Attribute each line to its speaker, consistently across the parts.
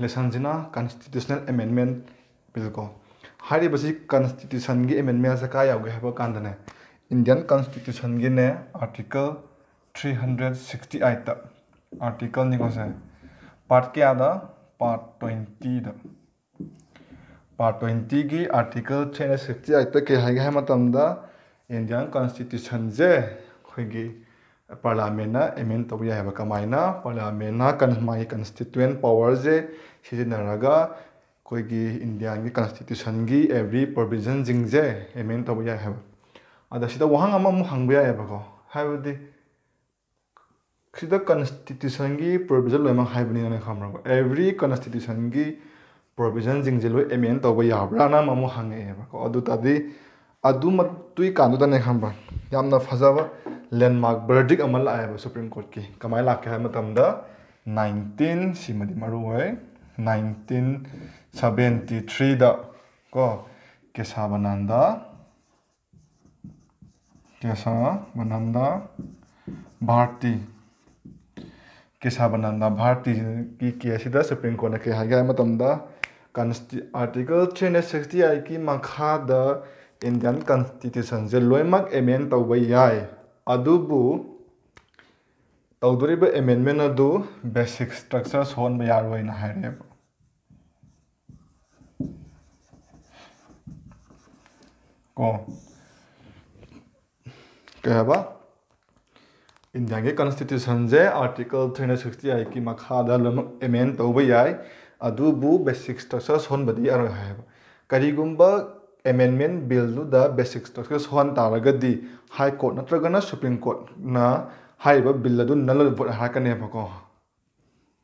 Speaker 1: लेसनजना constitutional amendment बिलको constitution की amendment से क्या यौगे है कानदने इंडियन कंस्टिट्यूशन की ने आर्टिकल 368 द आर्टिकल निको से पार्ट क्या the part twenty the part twenty की आर्टिकल थ्री हंड्रेड सिक्सटी है के द इंडियन कंस्टिट्यूशन जे parliamenta amen to ya ba kamaina parliamenta kan constituent power je shi na koi gi india constitution gi every provision jing je amen to ya ha ada shi da wahang ama mu hang ya ko ha bu di constitution gi provision lo ma ha bu ni every constitution gi provision jing je lo amen to ya ba na ko adu ta adu mat tu i kham ba yam na landmark verdict लाइब Supreme court की कम लाके nineteen मूनटीन seventy थ्रीद को केसा बनंद केसा बनंद भारती केसा बनंद भारती की case supreme Court ने के कंस्टि article three hundred sixty eight की मखाद इंडियन कंस्टिट्यूशन से लोम एमें तब या तौदरीब एमेंडमें बेसीक स्ट्रक्चर सोब याब इंडिया की कंस्टिट्यूशन जे article three hundred sixty eight की एमेंड तब जाए बेसीक स्ट्रक्चर सोबदी है कहींगुब ꯑꯦꯃꯦꯟꯃꯦꯟ ꯕꯤꯜꯗꯨꯗ ꯕꯦꯁꯤꯛꯁ ꯇꯣꯛꯁꯤꯁ ꯁꯣꯍꯟ ꯇꯥꯔꯒꯗꯤ ꯍꯥꯏ ꯀꯣꯔꯠ ꯅꯠꯇ꯭ꯔꯒꯅ ꯁꯨꯄ꯭ꯔꯤꯝ ꯀꯣꯔꯠꯅ ꯍꯥꯏꯔꯤꯕ ꯕꯤꯜ ꯑꯗꯨ ꯅꯜ ꯚꯣꯠ ꯍꯥꯏꯔꯛꯀꯅꯦꯕꯀꯣ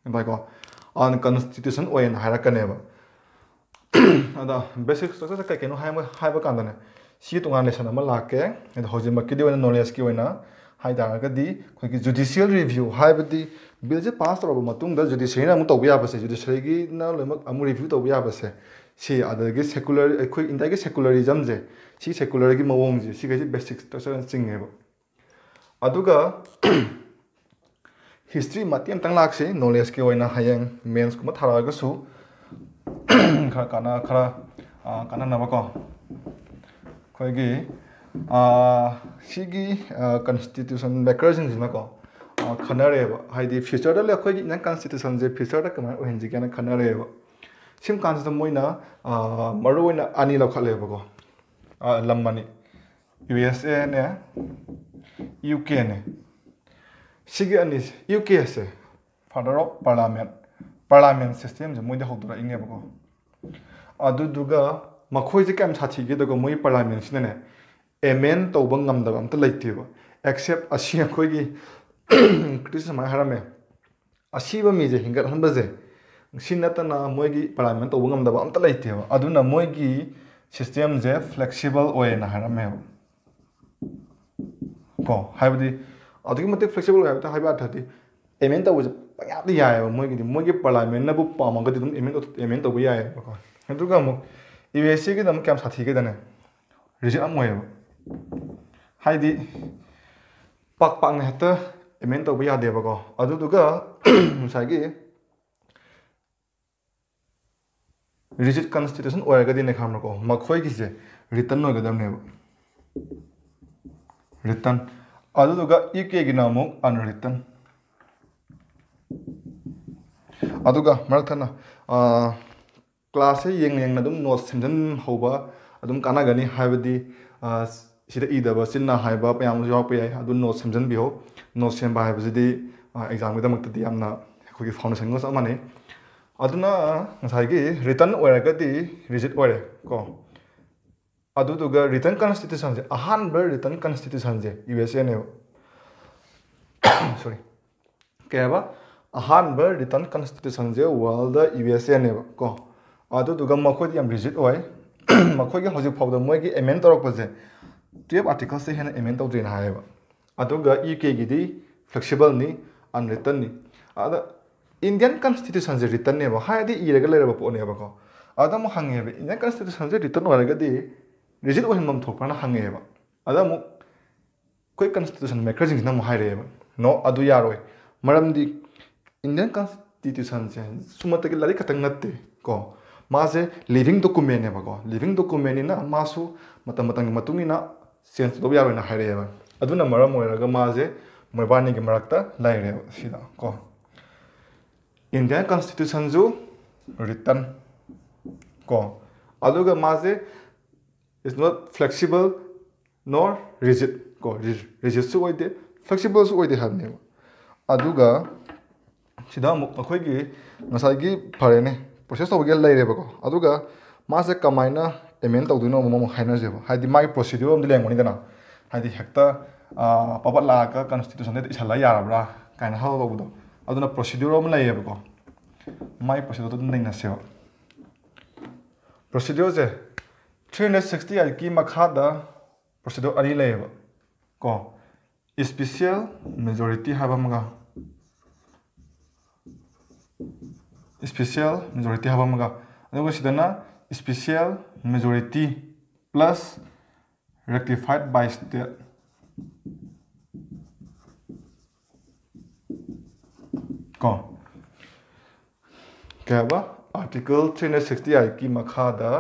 Speaker 1: ꯑꯗꯨꯃꯥꯏꯀꯣ ꯑꯟꯀꯟꯁꯇꯤꯇ꯭ꯌꯨꯁꯟ ꯑꯣꯏꯅ ꯍꯥꯏꯔꯛꯀꯅꯦꯕ ꯑꯗ ꯕꯦꯁꯤꯛ ꯁ꯭ꯇ꯭ꯔꯛꯆꯔꯁꯦ ꯀꯩ ꯀꯩꯅꯣ ꯍꯥꯏꯕ ꯍꯥꯏꯕ ꯀꯥꯟꯗꯅꯦ ꯁꯤ ꯇꯣꯉꯥꯟ ꯂꯦꯁꯟ ꯑꯃ ꯂꯥꯛꯀꯦ ꯑꯗꯣ ꯍꯧꯖꯤꯛꯃꯛꯀꯤꯗꯤ ꯑꯣꯏꯅ ꯅꯣꯂꯦꯖꯀꯤ ꯑꯣꯏꯅ ꯍꯥꯏ ꯇꯥꯔꯒꯗꯤ ꯑꯩꯈꯣꯏꯒꯤ ꯖꯨꯗꯤꯁꯤꯌꯦꯜ ꯔꯤꯚ꯭ꯌꯨ ꯍꯥꯏꯕꯗꯤ ꯕꯤꯜꯁꯦ ꯄꯥꯁ ꯇꯧꯔꯕ ꯃꯇꯨꯡꯗ ꯖꯨꯗꯤꯁꯤꯌꯔꯤꯅ ꯑꯃꯨꯛ ꯇꯧꯕ ꯌꯥꯕꯁꯦ ꯖꯨꯗꯤꯁꯤꯌꯔꯤꯒꯤꯅ ꯂꯣꯏꯅꯃꯛ ꯑꯃꯨꯛ ꯔꯤꯚ꯭ꯌꯨ ꯇꯧꯕ ꯌꯥꯕꯁꯦ ꯁꯤ ꯑꯗꯒꯤ ꯁꯦꯀꯨꯂꯔ ꯑꯩꯈꯣꯏ ꯏꯟꯗꯤꯌꯥꯒꯤ ꯁꯦꯀꯨꯂꯔꯤꯖꯝꯁꯦ ꯁꯤ ꯁꯦꯀꯨꯂꯔꯒꯤ ꯃꯑꯣꯡꯁꯦ ꯁꯤꯈꯩꯁꯦ ꯕꯦꯁꯤꯛ ꯏꯁꯇ꯭ꯔꯛꯆꯔꯅ ꯆꯤꯡꯉꯦꯕ ꯑꯗꯨꯒ ꯍꯤꯁꯇ꯭ꯔꯤ ꯃꯇꯦꯛ ꯑꯃꯇꯪ ꯂꯥꯛꯁꯤ ꯅꯣꯂꯦꯖꯀꯤ ꯑꯣꯏꯅ ꯍꯌꯦꯡ ꯃꯦꯟꯁꯀꯨꯝꯕ ꯊꯥꯔꯛꯑꯒꯁꯨ ꯈꯔ ꯀꯥꯟꯅ ꯈꯔ ꯀꯥꯟꯅꯅꯕꯀꯣ ꯑꯩꯈꯣꯏꯒꯤ ꯁꯤꯒꯤ ꯀꯟꯁꯇꯤꯇ꯭ꯌꯨꯁꯟ ꯃꯦꯀꯔꯁꯤꯡꯁꯤꯅꯀꯣ ꯈꯟꯅꯔꯦꯕ ꯍꯥꯏꯗꯤ ꯐ꯭ꯌꯨꯆꯔꯗ ꯑꯩꯈꯣꯏꯒꯤ ꯏꯟꯗꯤꯌꯟ ꯀꯟꯁꯇꯤꯇ꯭ꯌꯨꯁꯟꯁꯦ ꯐ꯭ꯌꯨꯆꯔꯗ ꯀꯃꯥꯏꯅ ꯑꯣꯏꯍꯟꯁꯤꯒꯦꯅ ꯈꯟꯅꯔꯦꯕ ফাদাৰ অফ পাৰ্লামেণ্ট পাৰ্লামেণ্ট চিষ্টেমযে মই হওঁতৰাইনিবকো আদুদুগা কেম চাঠিগেদগ মই পাৰ্লামেণ্টছিনে এমেণ্ট্ব একচেপ্ট আছে আমি কৃষ্ণ সুমাই হাৰমে আছে মিজে হিংগাৰ হ'ব যে नतना मोगी पारामें तब गम लेते मोगी सिस्टम जे फ्लेक्सीबल होना फ्लेक्सीबल अर्थी एमें तब से पाया मोदी मोदी पारामें पागद एमें एमें तब जाएगा यू एस सी क्या साथीगदने रिजल्ट है पक पाने हेत एमें तब जादेबको मैं ꯔꯤꯖꯤꯠ ꯀꯟꯁꯇꯤꯇ꯭ꯌꯨꯁꯟ ꯑꯣꯏꯔꯒꯗꯤꯅꯦ ꯈꯪꯕ꯭ꯔꯥꯀꯣ ꯃꯈꯣꯏꯒꯤꯁꯦ ꯔꯤꯇꯟ ꯑꯣꯏꯒꯗꯕꯅꯦꯕ ꯔꯤꯇꯟ ꯑꯗꯨꯗꯨꯒ ꯏ ꯀꯦꯒꯤꯅ ꯑꯃꯨꯛ ꯑꯟꯔꯤꯇꯟ ꯑꯗꯨꯒ ꯃꯔꯛꯊꯠꯅ ꯀ꯭ꯂꯥꯁꯁꯦ ꯌꯦꯡꯅ ꯌꯦꯡꯅ ꯑꯗꯨꯝ ꯅꯣꯠ ꯁꯦꯝꯖꯤꯟꯍꯧꯕ ꯑꯗꯨꯝ ꯀꯥꯟꯅꯒꯅꯤ ꯍꯥꯏꯕꯗꯤ ꯁꯤꯗ ꯏꯗꯕ ꯆꯤꯟꯅ ꯍꯥꯏꯕ ꯃꯌꯥꯝ ꯑꯃꯁꯨ ꯌꯥꯎꯔꯛꯄ ꯌꯥꯏ ꯑꯗꯨ ꯅꯣꯠ ꯁꯦꯝꯖꯤꯟꯕꯤꯌꯣ ꯅꯣꯠ ꯁꯦꯝꯕ ꯍꯥꯏꯕꯁꯤꯗꯤ ꯑꯦꯛꯖꯥꯝꯒꯤꯗꯃꯛꯇꯗꯤ ꯌꯥꯝꯅ ꯑꯩꯈꯣꯏꯒꯤ ꯐꯥꯎꯟꯗꯦꯁꯟꯒ ꯆꯞ ꯃꯥꯟꯅꯩ रिटर्न रिजिटरको रिटर्न कॉन्स्टिट्यूशन से अहब रिटर्न कॉन्स्टिट्यूशन से यू एस ए ने सॉरी कह अहब रिटर्न कॉन्स्टिट्यूशन से वर्ल्ड यू एस ए नेको रिजिटरफाद मोह एमें तौरपे ट्वेल्व आर्टिकल से हेन एमें तौद्रेन है U K flexible unwritten indian constitution जे written ne ba ha di irregular ba pone ba ko जे written ye indian constitution je written wa ga di rigid wa nam thok pa na hang ye ba adam koi constitution me crazy na mo ha re ba no adu ya ro maram di indian constitution je sumat ke lari khatang nat te ko ma living document ne living document na ma su mata Indian constitution जो written को अदु का माजे is not flexible nor rigid को rigid सु ओइदे flexible सु ओइदे हाने अदुगा सिदा मु अखोय की नसाई की फरे ने प्रोसेस तो गया लेरे बको अदुगा मासे कमाइना एमेन तौ दुनो मम हाइना जेबो हाइदि माइ प्रोसीजर अम दिलेंग नि दना हाइदि हेक्ता पापा लाका कॉन्स्टिट्यूशन दे इसला यारबरा काइन हाव बदो प्रोसीड्यूर लाइबको मा प्रोसीड्यूर प्रोसीड्यूर से थ्री हंड्रेड सिक्सटी आई की मखाद प्रोसीड्यूर अभी लेब को स्पेशल मेजोरिटी है स्पेशल मेजोरिटी है special majority plus rectified by state क्या article three hundred sixty eight की मखादा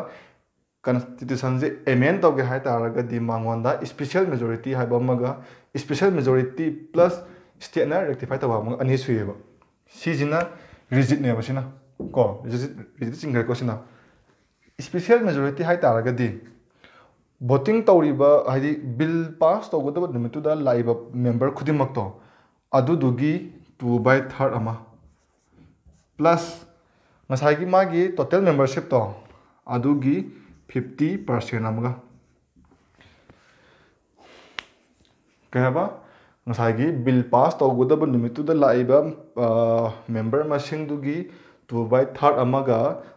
Speaker 1: कॉन्स्टिट्यूशन से एमेंड तौगे है तारगदी मांगोंदा स्पेशल मेजोरिटी है बमगा स्पेशल मेजोरिटी प्लस स्टेट ना रेक्टिफाई तवा मंग अनि सुएबो सिजिना रिजिट ने को रिजिट सिंगर को स्पेशल मेजोरिटी है तारगदी voting तौरीबा बिल पास तौगदब नमितुदा लाइब टू बाई थर्ड आम प्लस मसा की मागे टोटल मेम्बरशिप तो फिफ्टी पर्सेंट आम कहब बिल पास तौद मेम्बर मैं टू बै थर्ड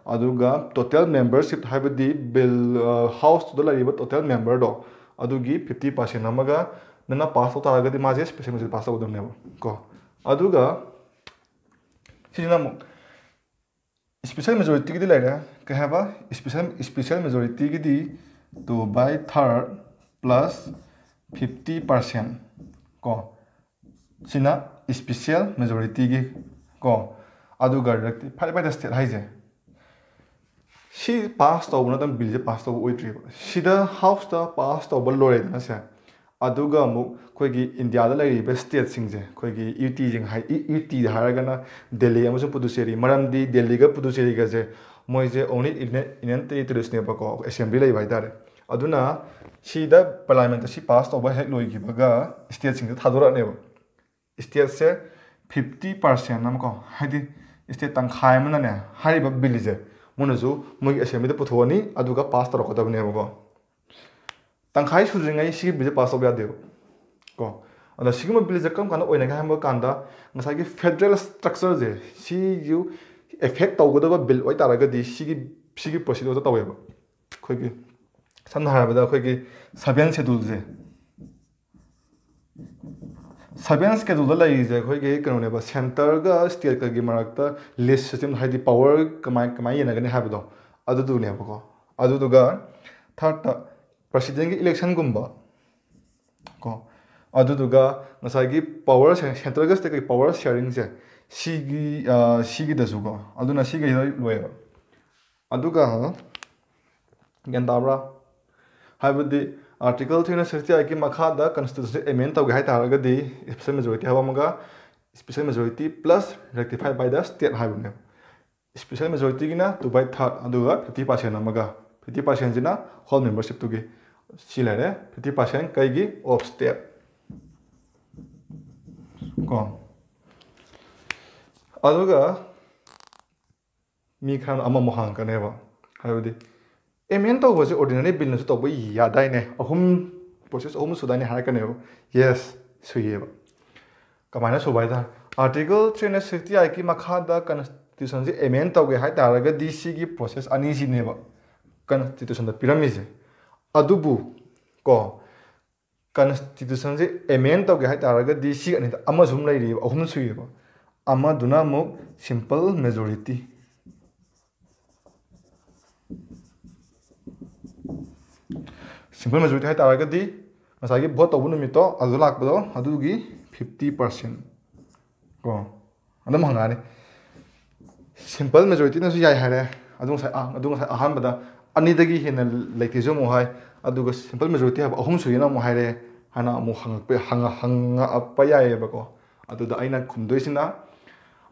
Speaker 1: अगर टोटल मेम्बरशिप है बिल हाउस टोटल मेम्बर दो फिफ्टी पर्सेंट अगर पास तौर मेसेंसी पास तौदनेब कौ स्पेशल मेजोरीटी की लेर कहबा स्पेशल स्पेशल मेजोरिटी की तो by third plus fifty percent को सिना स्पेशल मेजोरिटी की को अदुगा फाइव बाय द स्टेट है पास तब बिल से पास तब ꯇꯧꯕ हाउस ꯁꯤꯗ ꯍꯥꯎꯁꯇ इंडिया स्टेट से यूटी यूटी हाँ दिल्ली पुदुचेरी मरमी दिल्ली पुदुचेरी मोजे ओनली इंडियन टेरीटोरी नेको एसेंब्ली अद पार्लियामेंट से पास तब हे लोग स्टेट से थाने स्टेट से फिफ्टी पार्सेंटको स्टेट तंखाने बिल्ली मोनजू मई एसेंब्ली पुथोनी पास तरह को ꯇꯪꯈꯥꯏ ꯁꯨꯗ꯭ꯔꯤꯉꯩ ꯁꯤꯒꯤ ꯕꯤꯜꯁꯦ ꯄꯥꯁ ꯇꯧꯕ ꯌꯥꯗꯦꯕ ꯀꯣ ꯑꯗ ꯁꯤꯒꯨꯝꯕ ꯕꯤꯜꯁꯦ ꯀꯔꯝ ꯀꯥꯟꯗ ꯑꯣꯏꯅꯒꯦ ꯍꯥꯏꯕ ꯀꯥꯟꯗ ꯉꯁꯥꯏꯒꯤ ꯐꯦꯗꯔꯦꯜ ꯁ꯭ꯇ꯭ꯔꯛꯆꯔꯁꯦ ꯁꯤꯁꯨ ꯑꯦꯐꯦꯛ ꯇꯧꯒꯗꯕ ꯕꯤꯜ ꯑꯣꯏꯇꯥꯔꯒꯗꯤ ꯁꯤꯒꯤ ꯁꯤꯒꯤ ꯄ꯭ꯔꯣꯁꯤꯗꯣꯔꯗ ꯇꯧꯋꯦꯕ ꯑꯩꯈꯣꯏꯒꯤ ꯁꯝꯅ ꯍꯥꯏꯔꯕꯗ ꯑꯩꯈꯣꯏꯒꯤ ꯁꯕꯦꯟ ꯁꯦꯗꯨꯜꯁꯦ ꯁꯕꯦꯟ ꯁꯦꯗꯨꯜꯗ ꯂꯩꯔꯤꯁꯦ ꯑꯩꯈꯣꯏꯒꯤ ꯀꯩꯅꯣꯅꯦꯕ ꯁꯦꯟꯇꯔꯒ ꯁ꯭ꯇꯦꯠꯀꯒꯤ ꯃꯔꯛꯇ ꯂꯤꯁ ꯁꯤꯁꯇꯦꯝ ꯍꯥꯏꯗꯤ ꯄꯥꯋꯔ ꯀꯃꯥꯏ ꯀꯃꯥꯏꯅ ꯌꯦꯟꯅꯒꯅꯤ ꯍꯥꯏꯕꯗꯣ ꯑꯗꯨꯗꯨꯅꯦꯕꯀꯣ ꯑꯗꯨꯗꯨꯒ ꯊꯥꯔꯠꯇ ꯄ꯭ꯔꯁꯤꯗꯦꯟꯒꯤ ꯏꯂꯦꯛꯁꯟꯒꯨꯝꯕ ꯀꯣ ꯑꯗꯨꯗꯨꯒ ꯉꯁꯥꯏꯒꯤ ꯄꯥꯋꯔ ꯁꯦꯟꯇ꯭ꯔꯦꯜꯒ ꯁ꯭ꯇꯦꯠꯀꯤ ꯄꯥꯋꯔ ꯁꯤꯌꯥꯔꯤꯡꯁꯦ ꯁꯤꯒꯤ ꯁꯤꯒꯤꯗꯁꯨꯀꯣ ꯑꯗꯨꯅ ꯁꯤꯒꯤꯁꯤꯗ ꯂꯣꯏꯌꯦꯕ ꯑꯗꯨꯒ ꯒ꯭ꯌꯥꯟ ꯇꯥꯕ꯭ꯔꯥ ꯍꯥꯏꯕꯗꯤ ꯑꯥꯔꯇꯤꯀꯜ ꯊ꯭ꯔꯤ ꯍꯟꯗ꯭ꯔꯦꯠ ꯁꯤꯛꯁꯇꯤ ꯑꯩꯠꯀꯤ ꯃꯈꯥꯗ ꯀꯟꯁꯇꯤꯇ꯭ꯌꯨꯁꯟ ꯑꯦꯃꯦꯟ ꯇꯧꯒꯦ ꯍꯥꯏ ꯇꯥꯔꯒꯗꯤ ꯏꯁꯄꯤꯁꯦꯜ ꯃꯦꯖꯣꯔꯤꯇꯤ ꯍꯥꯏꯕ ꯑꯃꯒ special majority plus rectify by the state ꯍꯥꯏꯕꯅꯦ ꯏꯁꯄꯤꯁꯦꯜ ꯃꯦꯖꯣꯔꯤꯇꯤꯒꯤꯅ ꯇꯨ ꯕꯥꯏ ꯊꯥꯔꯠ ꯑꯗꯨꯒ ꯐꯤꯐꯇꯤ ꯄꯥꯔꯁꯦꯟ ꯑꯃꯒ ꯐꯤꯐꯇꯤ ꯄꯥꯔꯁꯦꯟꯁꯤꯅ ꯍꯣꯜ ꯃꯦꯝꯕꯔꯁꯤꯞꯇꯨꯒꯤ 실현의 50% 끄기 업스텝 공 아도가 미칸 아마 모한 간에와 하여디 에멘 또 거지 오디너리 빌런스 또 보이 야다이네 어흠 보세스 어흠 수다니 하나 간에요 예스 수예바 कमाने सुबाइदार आर्टिकल थ्री ने सिक्सटी आई की मखादा कॉन्स्टिट्यूशन से एमेंट तौगे है तारगदी सी की प्रोसेस अनी सिनेबा कॉन्स्टिट्यूशन द पिरामिड ꯑꯗꯨꯕꯨ ꯀꯣ ꯀꯟꯁꯇꯤꯇ꯭ꯌꯨꯁꯟꯁꯦ ꯑꯦꯃꯦꯟ ꯇꯧꯒꯦ ꯍꯥꯏ ꯇꯥꯔꯒꯗꯤ ꯁꯤ ꯑꯅꯤꯗ ꯑꯃ ꯁꯨꯝ ꯂꯩꯔꯤꯑꯕ ꯑꯍꯨꯝ ꯁꯨꯏꯑꯕ ꯑꯃꯗꯨꯅ ꯑꯃꯨꯛ ꯁꯤꯝꯄꯜ ꯃꯦꯖꯣꯔꯤꯇꯤ ꯁꯤꯝꯄꯜ ꯃꯦꯖꯣꯔꯤꯇꯤ ꯍꯥꯏ ꯇꯥꯔꯒꯗꯤ ꯉꯁꯥꯏꯒꯤ ꯚꯣꯠ ꯇꯧꯕ ꯅꯨꯃꯤꯠꯇꯣ ꯑꯗꯨꯗ ꯂꯥꯛꯄꯗꯣ ꯑꯗꯨꯒꯤ ꯐꯤꯐꯇꯤ ꯄꯥꯔꯁꯦꯟ ꯀꯣ ꯑꯗꯨꯝ ꯍꯪꯉꯛꯑꯅꯤ ꯁꯤꯝꯄꯜ ꯃꯦꯖꯣꯔꯤꯇꯤꯅꯁꯨ ꯌꯥꯏ ꯍꯥꯏꯔꯦ ꯑꯗꯨ ꯉꯁꯥꯏ ꯑꯗꯨ ꯉꯁꯥꯏ ꯑꯍꯥꯟꯕꯗ ꯑꯅꯤꯗꯒꯤ ꯍꯦꯟꯅ ꯂꯩꯇꯦꯁꯨ ꯑꯃꯨꯛ ꯍꯥꯏ ꯑꯗꯨꯒ ꯁꯤꯝꯄꯜ ꯃꯦꯖꯣꯔꯤꯇꯤ ꯍꯥꯏꯕ ꯑꯍꯨꯝ ꯁꯨꯏꯅ ꯑꯃꯨꯛ ꯍꯥꯏꯔꯛꯑꯦ ꯍꯥꯏꯅ ꯑꯃꯨꯛ ꯍꯪꯉꯛꯄ ꯍꯪꯉꯛꯄ ꯌꯥꯏꯑꯕꯀꯣ ꯑꯗꯨꯗ ꯑꯩꯅ ꯈꯨꯝꯗꯣꯏꯁꯤꯅ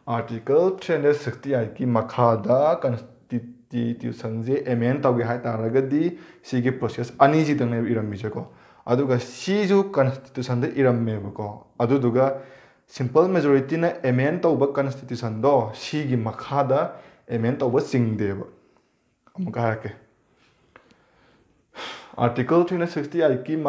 Speaker 1: ꯑꯥꯔꯇꯤꯀꯜ ꯊ꯭ꯔꯤ ꯍꯟꯗ꯭ꯔꯦꯠ ꯁꯤꯛꯁꯇꯤ ꯑꯥꯏꯠꯀꯤ ꯃꯈꯥꯗ ꯀꯟꯁꯇꯤꯇ꯭ꯌꯨꯁꯟꯁꯦ ꯑꯦꯃꯦꯟ ꯇꯧꯒꯦ ꯍꯥꯏ ꯇꯥꯔꯒꯗꯤ ꯁꯤꯒꯤ ꯄ꯭ꯔꯣꯁꯦꯁ ꯑꯅꯤꯁꯤꯗꯪꯅꯦꯕ ꯏꯔꯝꯃꯤꯁꯦꯀꯣ ꯑꯗꯨꯒ ꯁꯤꯁꯨ ꯀꯟꯁꯇꯤꯇ꯭ꯌꯨꯁꯟꯗ ꯏꯔꯝꯃꯦꯕꯀꯣ ꯑꯗꯨꯗꯨꯒ ꯁꯤꯝꯄꯜ ꯃꯦꯖꯣꯔꯤꯇꯤꯅ ꯑꯦꯃꯦꯟ ꯇꯧꯕ ꯀꯟꯁꯇꯤꯇ꯭ꯌꯨꯁꯟꯗꯣ ꯁꯤꯒꯤ ꯃꯈꯥꯗ ꯑꯦꯃꯦꯟ ꯇꯧꯕ ꯆꯤꯡꯗꯦꯕ ꯑꯃꯨꯛꯀ ꯍꯥꯏꯔꯛꯀꯦ आर्टिकल थ्री सिक्सटी आई की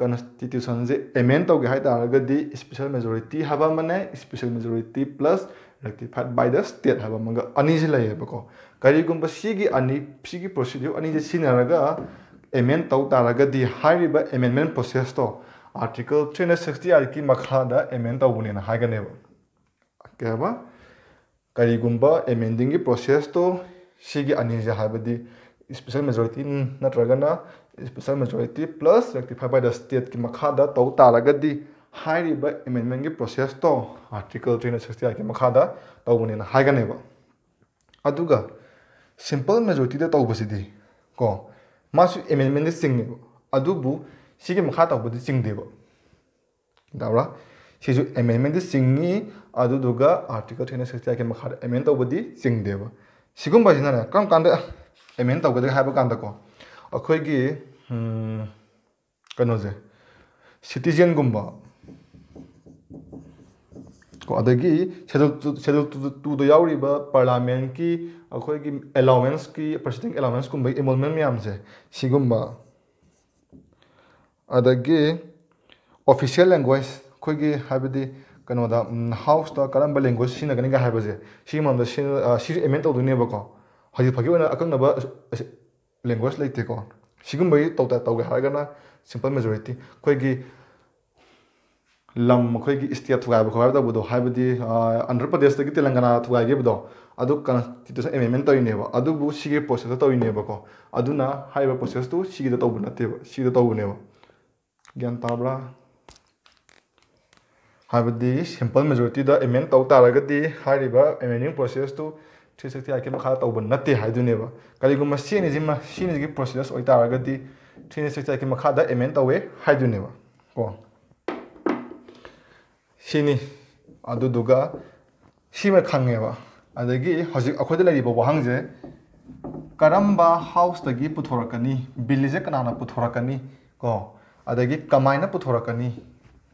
Speaker 1: कन्स्टिट्यूशन से एमें तौगे है स्पेशल मेजोरीटी हाब मैने special majority plus rectified by the state हाब मग अनी लेको कहींगम सिनी प्रोसीड्यूर अनी सिरग एमें तौ तारगे एमेंमें प्रोसेस तो आर्टिकल थ्री सिक्सटी आई की मखाद एमें तौबने हैगने के कहींगम एमेंडिंग प्रोसेस तो सिनी है ꯏꯁꯄꯤꯁꯦꯜ ꯃꯦꯖꯣꯔꯤꯇꯤ ꯅꯠꯇ꯭ꯔꯒꯅ special majority plus rectify by the ꯁ꯭ꯇꯦꯠꯀꯤ ꯃꯈꯥꯗ ꯇꯧ ꯇꯥꯔꯒꯗꯤ ꯍꯥꯏꯔꯤꯕ ꯑꯦꯃꯦꯟꯃꯦꯟꯒꯤ ꯄ꯭ꯔꯣꯁꯦꯁꯇꯣ ꯑꯥꯔꯇꯤꯀꯜ ꯊ꯭ꯔꯤ ꯍꯟꯗ꯭ꯔꯦꯠ ꯁꯤꯛꯁꯇꯤ ꯑꯥꯏꯠꯀꯤ ꯃꯈꯥꯗ ꯇꯧꯕꯅꯦꯅ ꯍꯥꯏꯒꯅꯦꯕ ꯑꯗꯨꯒ ꯁꯤꯝꯄꯜ ꯃꯦꯖꯣꯔꯤꯇꯤꯗ ꯇꯧꯕꯁꯤꯗꯤ ꯀꯣ ꯃꯥꯁꯨ ꯑꯦꯃꯦꯟꯃꯦꯟꯗꯤ ꯆꯤꯡꯉꯦꯕ ꯑꯗꯨꯕꯨ ꯁꯤꯒꯤ ꯃꯈꯥ ꯇꯧꯕꯗꯤ ꯆꯤꯡꯗꯦꯕ ꯇꯧꯔꯥ ꯁꯤꯁꯨ ꯑꯦꯃꯦꯟꯃꯦꯟꯗꯤ ꯆꯤꯡꯉꯤ ꯑꯗꯨꯗꯨꯒ ꯑꯥꯔꯇꯤꯀꯜ ꯊ꯭ꯔꯤ ꯍꯟꯗ꯭ꯔꯦꯠ ꯁꯤꯛꯁꯇꯤ ꯑꯥꯏꯠꯀꯤ ꯃꯈꯥꯗ ꯑꯦꯃꯦꯟ ꯇꯧꯕꯗꯤ ꯆꯤꯡꯗꯦꯕ ꯁꯤꯒꯨꯝꯕꯁꯤꯅꯅꯦ ꯀꯔꯝ ꯀꯥꯟꯗ ꯑꯦꯃꯦꯟ ꯇꯧꯒꯗꯒꯦ ꯍꯥꯏꯕ ꯀꯥꯟꯗꯀꯣ ꯑꯩꯈꯣꯏꯒꯤ ꯀꯩꯅꯣꯁꯦ ꯁꯤꯇꯤꯖꯦꯟꯒꯨꯝꯕ ꯀꯣ ꯑꯗꯒꯤ ꯁꯦꯗꯨꯜ ꯁꯦꯗꯨꯜ ꯇꯨꯗ ꯌꯥꯎꯔꯤꯕ ꯄꯥꯔꯂꯥꯃꯦꯟꯀꯤ ꯑꯩꯈꯣꯏꯒꯤ ꯑꯦꯂꯥꯎꯋꯦꯟꯁꯀꯤ ꯄ꯭ꯔꯁꯤꯗꯤꯡ ꯑꯦꯂꯥꯎꯋꯦꯟꯁꯀꯨꯝꯕꯒꯤ ꯏꯟꯚꯣꯜꯃꯦꯟ ꯃꯌꯥꯝꯁꯦ ꯁꯤꯒꯨꯝꯕ ꯑꯗꯒꯤ ꯑꯣꯐꯤꯁꯤꯌꯦꯜ ꯂꯦꯡꯒ꯭ꯋꯦꯖ ꯑꯩꯈꯣꯏꯒꯤ ꯍꯥꯏꯕꯗꯤ ꯀꯩꯅꯣꯗ ꯍꯥꯎꯁꯇ ꯀꯔꯝꯕ ꯂꯦꯡꯒ꯭ꯋꯦꯖ ꯁꯤꯖꯤꯟꯅꯒꯅꯤꯒ ꯍꯥꯏꯕꯁꯦ ꯁꯤꯒꯤ ꯃꯔꯝꯗ ꯁꯤꯁꯨ ꯑꯦꯃꯦꯟ ꯇꯧꯗꯣꯏꯅꯦꯕꯀꯣ ꯍꯧꯖꯤꯛ ꯐꯥꯎꯒꯤ ꯑꯣꯏꯅ ꯑꯀꯛꯅꯕ ꯂꯦꯡꯒ꯭ꯋꯦꯖ ꯂꯩꯇꯦꯀꯣ ꯁꯤꯒꯨꯝꯕꯒꯤ ꯇꯧꯒꯦ ꯍꯥꯏꯔꯒꯅ ꯁꯤꯝꯄꯜ ꯃꯦꯖꯣꯔꯤꯇꯤ ꯑꯩꯈꯣꯏꯒꯤ ꯂꯝ ꯑꯩꯈꯣꯏꯒꯤ ꯏꯁꯇꯦꯠ ꯊꯨꯒꯥꯏꯕ ꯈꯣꯠꯄ ꯇꯧꯕꯗꯣ ꯍꯥꯏꯕꯗꯤ ꯑꯟꯙ꯭ꯔ ꯄ꯭ꯔꯗꯦꯁꯇꯒꯤ ꯇꯦꯂꯪꯒꯅꯥ ꯊꯨꯒꯥꯏꯈꯤꯕꯗꯣ ꯑꯗꯨ ꯀꯟꯁꯇꯤꯇ꯭ꯌꯨꯁꯟ ꯑꯦꯃꯦꯟꯃꯦꯟ ꯇꯧꯔꯤꯅꯦꯕ ꯑꯗꯨꯕꯨ ꯁꯤꯒꯤ ꯄ꯭ꯔꯣꯁꯦꯁꯇ ꯇꯧꯔꯤꯅꯦꯕꯀꯣ ꯑꯗꯨꯅ ꯍꯥꯏꯔꯤꯕ ꯄ꯭ꯔꯣꯁꯦꯁꯇꯨ ꯁꯤꯒꯤꯗ ꯇꯧꯕ ꯅꯠꯇꯦꯕ ꯁꯤꯗ ꯇꯧꯕꯅꯦꯕ ꯒ꯭ꯌꯥꯟ ꯇꯥꯕ꯭ꯔꯥ ꯍꯥꯏꯕꯗꯤ ꯁꯤꯝꯄꯜ ꯃꯦꯖꯣꯔꯤꯇꯤꯗ ꯑꯦꯃꯦꯟ ꯇꯧ ꯇꯥꯔꯒꯗꯤ ꯍꯥꯏꯔꯤꯕ ꯑꯦꯃꯦꯟꯗꯤꯡ ꯄ꯭ꯔꯣꯁꯦꯁꯇꯨ ꯊ꯭ꯔꯤ ꯁꯤꯛꯁꯇꯤ ꯑꯥꯏꯠꯀꯤ ꯃꯈꯥꯗ ꯇꯧꯕ ꯅꯠꯇꯦ ꯍꯥꯏꯗꯨꯅꯦꯕ ꯀꯔꯤꯒꯨꯝꯕ ꯁꯤ ꯑꯦꯟ ꯁꯤꯃ ꯁꯤ ꯑꯦꯟ ꯁꯤꯒꯤ ꯄ꯭ꯔꯣꯁꯤꯗꯔꯁ ꯑꯣꯏꯇꯥꯔꯒꯗꯤ ꯊ꯭ꯔꯤ ꯑꯦꯟ ꯁꯤꯛꯁꯇꯤ ꯑꯥꯏꯠꯀꯤ ꯃꯈꯥꯗ ꯑꯦꯃꯦꯟ ꯇꯧꯋꯦ ꯍꯥꯏꯗꯨꯅꯦꯕ ꯀꯣ ꯁꯤꯅꯤ ꯑꯗꯨꯗꯨꯒ ꯁꯤꯃ ꯈꯪꯉꯦꯕ ꯑꯗꯒꯤ ꯍꯧꯖꯤꯛ ꯑꯩꯈꯣꯏꯗ ꯂꯩꯔꯤꯕ ꯋꯥꯍꯪꯁꯦ ꯀꯔꯝꯕ ꯍꯥꯎꯁꯇꯒꯤ ꯄꯨꯊꯣꯔꯛꯀꯅꯤ ꯕꯤꯜꯁꯦ ꯀꯅꯥꯅ ꯄꯨꯊꯣꯔꯛꯀꯅꯤ ꯀꯣ ꯑꯗꯒꯤ ꯀꯃꯥꯏꯅ ꯄꯨꯊꯣꯔꯛꯀꯅꯤ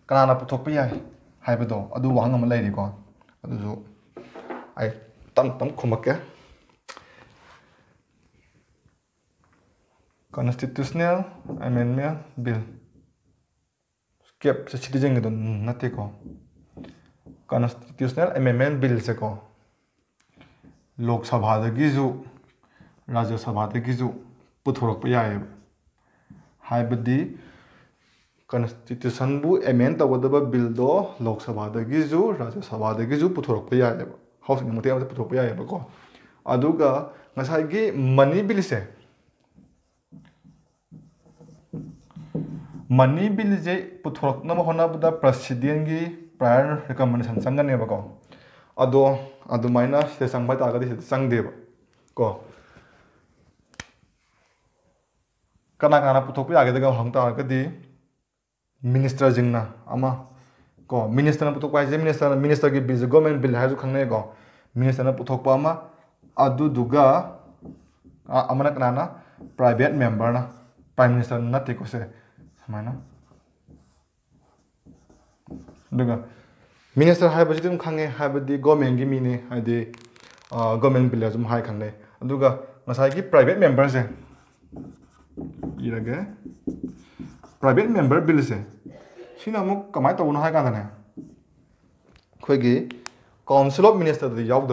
Speaker 1: ꯀꯅꯥꯅ ꯄꯨꯊꯣꯛꯄ ꯌꯥꯏ ꯍꯥꯏꯕꯗꯣ ꯑꯗꯨ ꯋꯥꯍꯪ ꯑꯃ ꯂꯩꯔꯤꯀꯣ ꯑꯗꯨꯁꯨ ꯑꯩ dann, dann kommen wir, 땅땅 고맙게 constitutional mehr, bill Es skep sa citizen gidon nati ko constitutional mehr, bill se ko lok sabha da gizu Piaib. राज्य सभा पुथोरप जाए कन्स्टिट्यूशन एमें तब Gizu, Raja सभा राज्य सभा पुथोरप जाए ꯍꯥꯎꯁꯤꯡ ꯃꯇꯦꯛ ꯑꯃꯇ ꯄꯨꯊꯣꯛꯄ ꯌꯥꯏꯑꯕꯀꯣ ꯑꯗꯨꯒ ꯉꯁꯥꯏꯒꯤ ꯃꯅꯤ ꯕꯤꯜꯁꯦ ꯃꯅꯤ ꯕꯤꯜꯁꯦ ꯄꯨꯊꯣꯔꯛꯅꯕ ꯍꯣꯠꯅꯕꯗ ꯄ꯭ꯔꯁꯤꯗꯦꯟꯒꯤ ꯄ꯭ꯔꯥꯌꯔ ꯔꯤꯀꯃꯦꯟꯗꯦꯁꯟ ꯆꯪꯒꯅꯦꯕꯀꯣ ꯑꯗꯣ ꯑꯗꯨꯃꯥꯏꯅ ꯁꯤꯗ ꯆꯪꯕ ꯇꯥꯔꯒꯗꯤ ꯁꯤꯗ ꯆꯪꯗꯦꯕ ꯀꯣ ꯀꯅꯥ ꯀꯅꯥꯅ ꯄꯨꯊꯣꯛꯄ ꯌꯥꯒꯗꯒ ꯍꯪ ꯇꯥꯔꯒꯗꯤ ꯃꯤꯅꯤꯁꯇꯔꯁꯤꯡꯅ ꯑꯃ ꯀꯣ ꯃꯤꯅꯤꯁꯇꯔꯅ ꯄꯨꯊꯣꯛꯄ ꯍꯥꯏꯁꯦ ꯃꯤꯅꯤꯁꯇꯔꯅ ꯃꯤꯅꯤꯁꯇꯔꯒꯤ ꯕꯤꯜꯁꯦ ꯒꯣꯔꯃꯦꯟ ꯕꯤꯜ ꯍꯥꯏꯔꯁꯨ ꯈꯪꯅꯩꯀꯣ ꯃꯤꯅꯤꯁꯇꯔꯅ ꯄꯨꯊꯣꯛꯄ ꯑꯃ ꯑꯗꯨꯗꯨꯒ ꯑꯃꯅ ꯀꯅꯥꯅ ꯄ꯭ꯔꯥꯏꯚꯦꯠ ꯃꯦꯝꯕꯔꯅ ꯄ꯭ꯔꯥꯏꯝ ꯃꯤꯅꯤꯁꯇꯔ ꯅꯠꯇꯦꯀꯣ ꯁꯦ ꯁꯨꯃꯥꯏꯅ ꯑꯗꯨꯒ ꯃꯤꯅꯤꯁꯇꯔ ꯍꯥꯏꯕꯁꯤꯗꯤ ꯑꯗꯨꯝ ꯈꯪꯉꯦ ꯍꯥꯏꯕꯗꯤ ꯒꯣꯔꯃꯦꯟꯒꯤ ꯃꯤꯅꯤ ꯍꯥꯏꯗꯤ ꯒꯣꯔꯃꯦꯟ ꯕꯤꯜ ꯑꯗꯨꯝ ꯍꯥꯏ ꯈꯪꯅꯩ ꯑꯗꯨꯒ ꯉꯁꯥꯏꯒꯤ ꯄ꯭ꯔꯥꯏꯚꯦꯠ ꯃꯦꯝꯕꯔꯁꯦ 이라게 प्राइवेट मेंबर बिल से कमाय तब ना कहने अखी कौनसिल ऑफ मिनिस्टर याद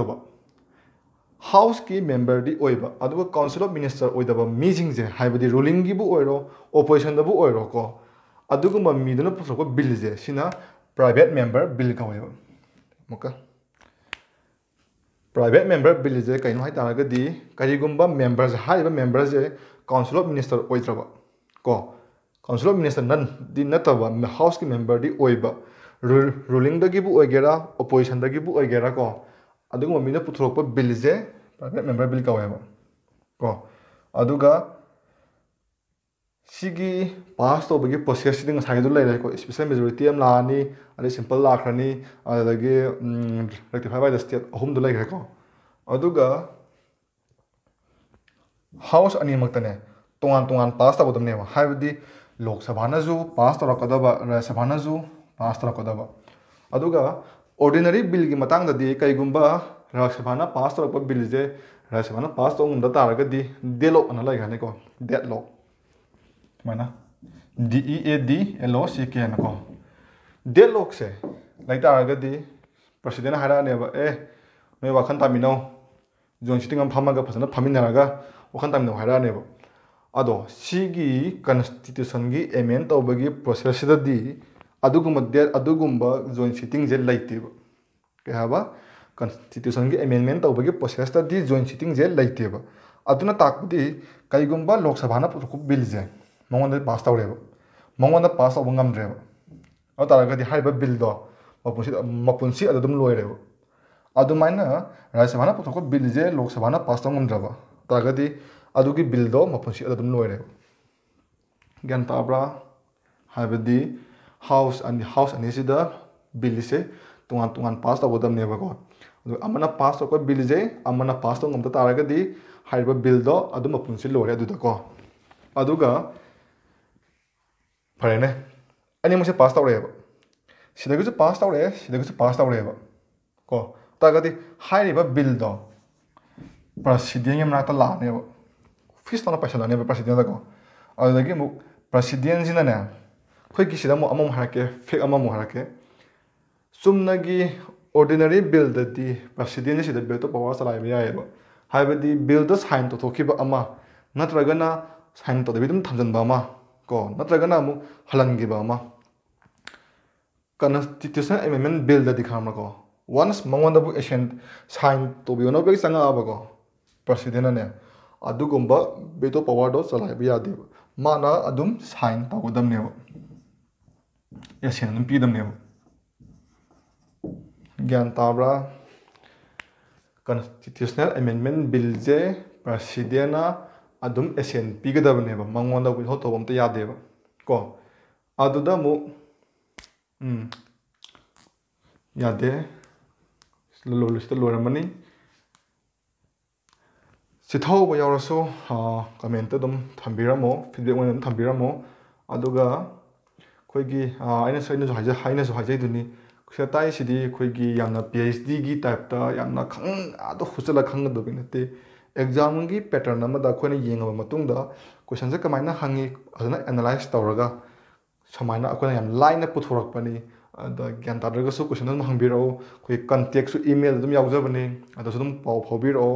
Speaker 1: हाउस की मेम्बर अब कौनसिल ऑफ मिनिस्टर मीजिंगे रूलिंग ओपोजिशन ओरको अगुब मीदन सिना बिलजे प्राइवेट मेम्बर बिल कौब प्राइवेट मेम्बर बिलजे कहीं कहींगुब मेम्बर मेम्बर से कौनसिल ऑफ मिनिस्टर को अंजलो मिनिस्टर नन दी नतव हाउस की मेंबर दी ओइबा रूल रूलिंग दगी बु ओपोजिशन को अदुग मिन पुथरोप बिल जे पार्लियामेंट मेंबर बिल का वेबा को पास तो बगे प्रोसेस दिंग साइड को स्पेशल मेजॉरिटी एम सिंपल लाखरनी अदगे रेक्टिफाई बाय द स्टेट अहमद द ल को हाउस अनिमक्तने तोान तोान पास तब तुमने लोकसभाजु पास तौरब राज्यसभाजु पास तौरब ओर्डिनरी बिल की मतदा कईगुम राज्यसभा पास तौर बिलजे राज्यसभा पास तौर तार देलोकना लेको देटलोक डि इ ए डि एल ओ सी के को देटलोक से लेकिन प्रेसीडें है ए नई वखन तमीनौ जो सिटिंग फमग फमीनर वखन तमीनौ है ꯑꯗꯣ ꯁꯤꯒꯤ ꯀꯟꯁꯇꯤꯇ꯭ꯌꯨꯁꯟꯒꯤ ꯑꯦꯃꯦꯟ ꯇꯧꯕꯒꯤ ꯄ꯭ꯔꯣꯁꯦꯁꯁꯤꯗꯗꯤ ꯑꯗꯨꯒꯨꯝꯕ ꯗꯦꯠ ꯑꯗꯨꯒꯨꯝꯕ ꯖꯣꯏꯟ ꯁꯤꯇꯤꯡꯁꯦ ꯂꯩꯇꯦꯕ ꯀꯩ ꯍꯥꯏꯕ ꯀꯟꯁꯇꯤꯇ꯭ꯌꯨꯁꯟꯒꯤ ꯑꯦꯃꯦꯟꯃꯦꯟ ꯇꯧꯕꯒꯤ ꯄ꯭ꯔꯣꯁꯦꯁꯇꯗꯤ ꯖꯣꯏꯟ ꯁꯤꯇꯤꯡꯁꯦ ꯂꯩꯇꯦꯕ ꯑꯗꯨꯅ ꯇꯥꯛꯄꯗꯤ ꯀꯩꯒꯨꯝꯕ ꯂꯣꯛ ꯁꯚꯥꯅ ꯄꯨꯊꯣꯛꯄ ꯕꯤꯜꯁꯦ ꯃꯉꯣꯟꯗ ꯄꯥꯁ ꯇꯧꯔꯦꯕ ꯃꯉꯣꯟꯗ ꯄꯥꯁ ꯇꯧꯕ ꯉꯝꯗ꯭ꯔꯦꯕ ꯑꯗꯨ ꯇꯥꯔꯒꯗꯤ ꯍꯥꯏꯔꯤꯕ ꯕꯤꯜꯗꯣ ꯃꯄꯨꯟꯁꯤ ꯃꯄꯨꯟꯁꯤ ꯑꯗꯨꯝ ꯂꯣꯏꯔꯦꯕ ꯑꯗꯨꯃꯥꯏꯅ ꯔꯥꯖ ꯁꯚꯥꯅ ꯄꯨꯊꯣꯛꯄ ꯕꯤꯜꯁꯦ ꯂꯣꯛ ꯁꯚꯥꯅ ꯄꯥꯁ ꯇꯧꯕ ꯉꯝꯗ꯭ꯔꯕ ꯇꯥꯔꯒꯗꯤ बिलो मफी अद लोर गन ताब्रा हाउस हाउस अनेसीद बिल से तुगान तुगान पास तौदनेको पास तौक बिलजे पास तौम तारगदी बिलो मफी लोर अदको फरने अनेम पास तौर सिदगी से पास तौर सिदगी से पास तौर को तरगदी बिलो पूरा सिदे मनाक लाने वो kis pasi tana ख ् र pa p त ा न पैसा ल a k े a ् र े स ि ड ें ट को अ द i ी म n प्रेसिडेंट जी ने खै क a mu द ा मु अमम हरके a mu harake, sum nagi ordinary bill u da di president si da b u i l d to p a w e r sa lai b i yae b o hai ba di b u i l d da s a i n to t o k i ba ama m natra ga na s i n to da bidum t a m j a n ba a ma m ko natra ga na mu halan gi ba a ma m ka n a t i t u t i o n a e n i m e n t b i l d da dikham ra ko once mangwan da bu asian s i n to bi no ba sanga ba ko p r e s i d a n t ne अदुगुम्बा बेतो power दो चलाइबा यादे माना अदुम sign तगदमने एसेन अदुम पीदमने ज्ञान ताब्रा कॉन्स्टिट्यूशनल अमेंडमेंट बिल जे प्रेसिडेंट अदुम एसेन पीगदबने मंगोंदा विथो तोबम ते यादे को अदुदा मु यादे ꯁꯤ ꯊꯧꯕ ꯌꯥꯎꯔꯁꯨ ꯀꯃꯦꯟꯇ ꯑꯗꯨꯝ ꯊꯝꯕꯤꯔꯝꯃꯣ ꯐꯤꯗꯕꯦꯛ ꯑꯣꯏꯅ ꯑꯗꯨꯝ ꯊꯝꯕꯤꯔꯝꯃꯣ ꯑꯗꯨꯒ ꯑꯩꯈꯣꯏꯒꯤ ꯑꯩꯅꯁꯨ ꯑꯩꯅꯁꯨ ꯍꯥꯏꯅꯁꯨ ꯍꯥꯏꯖꯩꯗꯨꯅꯤ ꯁꯤꯗ ꯇꯥꯛꯏꯁꯤꯗꯤ ꯑꯩꯈꯣꯏꯒꯤ ꯌꯥꯝꯅ ꯄꯤ ꯑꯩꯆ ꯗꯤꯒꯤ ꯇꯥꯏꯞꯇ ꯌꯥꯝꯅ ꯈꯪ ꯑꯗꯣ ꯍꯨꯆꯜꯂ ꯈꯪꯒꯗꯕꯒꯤ ꯅꯠꯇꯦ ꯑꯦꯛꯖꯥꯝꯒꯤ ꯄꯦꯇꯔꯟ ꯑꯃꯗ ꯑꯩꯈꯣꯏꯅ ꯌꯦꯡꯉꯕ ꯃꯇꯨꯡꯗ ꯀꯣꯏꯁꯟꯁꯦ ꯀꯃꯥꯏꯅ ꯍꯪꯉꯤ ꯐꯖꯅ ꯑꯦꯅꯥꯂꯥꯏꯁ ꯇꯧꯔꯒ ꯁꯨꯃꯥꯏꯅ ꯑꯩꯈꯣꯏꯅ ꯌꯥꯝ ꯂꯥꯏꯅ ꯄꯨꯊꯣꯔꯛꯄꯅꯤ ꯑꯗ ꯒ꯭ꯌꯥꯟ ꯇꯥꯗ꯭ꯔꯒꯁꯨ ꯀꯣꯏꯁꯟ ꯑꯗꯨꯝ ꯍꯪꯕꯤꯔꯛꯎ ꯑꯩꯈꯣꯏ ꯀꯟꯇꯦꯛꯁꯨ ꯏꯃꯦꯜ ꯑꯗꯨꯝ ꯌꯥꯎꯖꯕꯅꯤ ꯑꯗꯨꯁꯨ ꯑꯗꯨꯝ ꯄꯥꯎ ꯐꯥꯎꯕꯤꯔꯛꯑꯣ